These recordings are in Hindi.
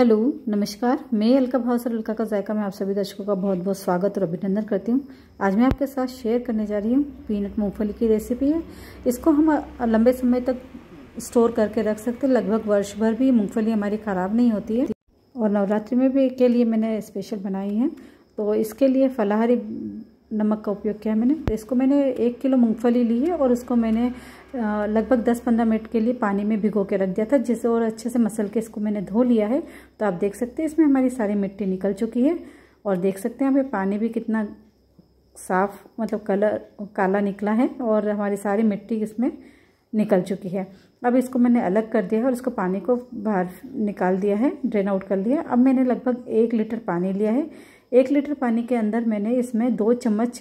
हेलो नमस्कार मैं अलका भाव सर अलका का जायका मैं आप सभी दर्शकों का बहुत बहुत स्वागत और अभिनंदन करती हूँ आज मैं आपके साथ शेयर करने जा रही हूँ पीनट मूंगफली की रेसिपी है इसको हम लंबे समय तक स्टोर करके रख सकते हैं लगभग वर्ष भर भी मूंगफली हमारी ख़राब नहीं होती है और नवरात्रि में भी के लिए मैंने स्पेशल बनाई है तो इसके लिए फलाहारी नमक का उपयोग किया मैंने तो इसको मैंने एक किलो मूंगफली ली है और उसको मैंने लगभग 10-15 मिनट के लिए पानी में भिगो के रख दिया था जिसे और अच्छे से मसल के इसको मैंने धो लिया है तो आप देख सकते हैं इसमें हमारी सारी मिट्टी निकल चुकी है और देख सकते हैं हमें पानी भी कितना साफ मतलब कलर काला निकला है और हमारी सारी मिट्टी इसमें निकल चुकी है अब इसको मैंने अलग कर दिया है और इसको पानी को बाहर निकाल दिया है ड्रेन आउट कर लिया अब मैंने लगभग एक लीटर पानी लिया है एक लीटर पानी के अंदर मैंने इसमें दो चम्मच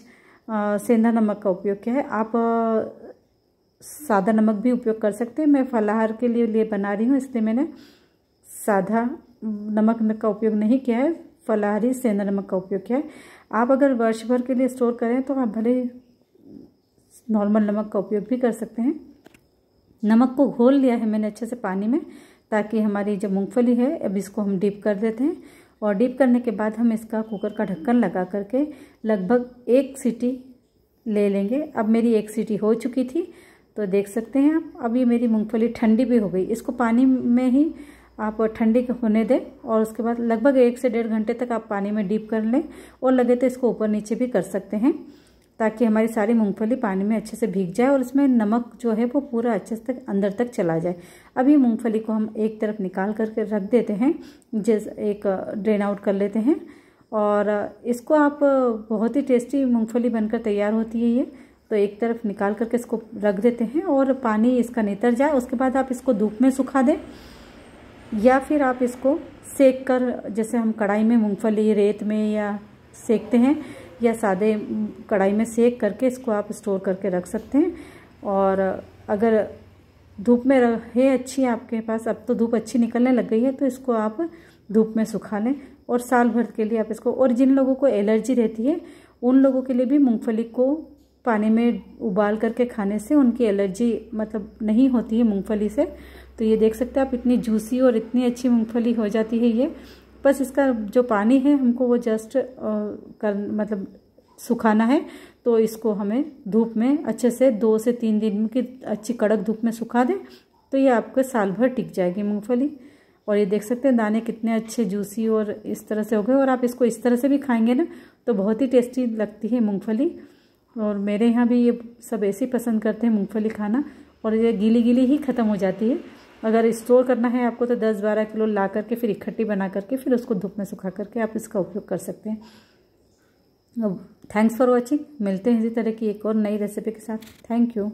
सेंधा नमक का उपयोग किया है आप सादा नमक भी उपयोग कर सकते हैं मैं फलाहार के लिए लिए बना रही हूँ इसलिए मैंने सादा नमक का उपयोग नहीं किया है फलाहारी सेंधा नमक का उपयोग किया है आप अगर वर्ष भर के लिए स्टोर करें तो आप भले नॉर्मल नमक का उपयोग भी कर सकते हैं नमक को घोल लिया है मैंने अच्छे से पानी में ताकि हमारी जो मूँगफली है अब इसको हम डीप कर देते हैं और डीप करने के बाद हम इसका कुकर का ढक्कन लगा करके लगभग एक सीटी ले लेंगे अब मेरी एक सीटी हो चुकी थी तो देख सकते हैं आप अब ये मेरी मूँगफली ठंडी भी हो गई इसको पानी में ही आप ठंडी होने दें और उसके बाद लगभग एक से डेढ़ घंटे तक आप पानी में डीप कर लें और लगे तो इसको ऊपर नीचे भी कर सकते हैं ताकि हमारी सारी मूंगफली पानी में अच्छे से भीग जाए और इसमें नमक जो है वो पूरा अच्छे से अंदर तक चला जाए अभी मूंगफली को हम एक तरफ निकाल करके रख देते हैं जिस एक ड्रेन आउट कर लेते हैं और इसको आप बहुत ही टेस्टी मूंगफली बनकर तैयार होती है ये तो एक तरफ निकाल करके इसको रख देते हैं और पानी इसका नितर जाए उसके बाद आप इसको धूप में सुखा दें या फिर आप इसको सेक कर जैसे हम कढ़ाई में मूँगफली रेत में या सेकते हैं या सादे कढ़ाई में सेक करके इसको आप स्टोर करके रख सकते हैं और अगर धूप में है अच्छी आपके पास अब तो धूप अच्छी निकलने लग गई है तो इसको आप धूप में सुखा लें और साल भर के लिए आप इसको और जिन लोगों को एलर्जी रहती है उन लोगों के लिए भी मूँगफली को पानी में उबाल करके खाने से उनकी एलर्जी मतलब नहीं होती है मूँगफली से तो ये देख सकते हैं आप इतनी जूसी और इतनी अच्छी मूँगफली हो जाती है ये बस इसका जो पानी है हमको वो जस्ट कर मतलब सुखाना है तो इसको हमें धूप में अच्छे से दो से तीन दिन की अच्छी कड़क धूप में सुखा दें तो ये आपके साल भर टिक जाएगी मूँगफली और ये देख सकते हैं दाने कितने अच्छे जूसी और इस तरह से हो गए और आप इसको इस तरह से भी खाएंगे ना तो बहुत ही टेस्टी लगती है मूँगफली और मेरे यहाँ भी ये सब ऐसे पसंद करते हैं मूँगफली खाना और ये गीली गीली ही ख़त्म हो जाती है अगर स्टोर करना है आपको तो दस बारह किलो ला करके फिर इकट्ठी बना करके फिर उसको धूप में सुखा करके आप इसका उपयोग कर सकते हैं थैंक्स फॉर वॉचिंग मिलते हैं इसी तरह की एक और नई रेसिपी के साथ थैंक यू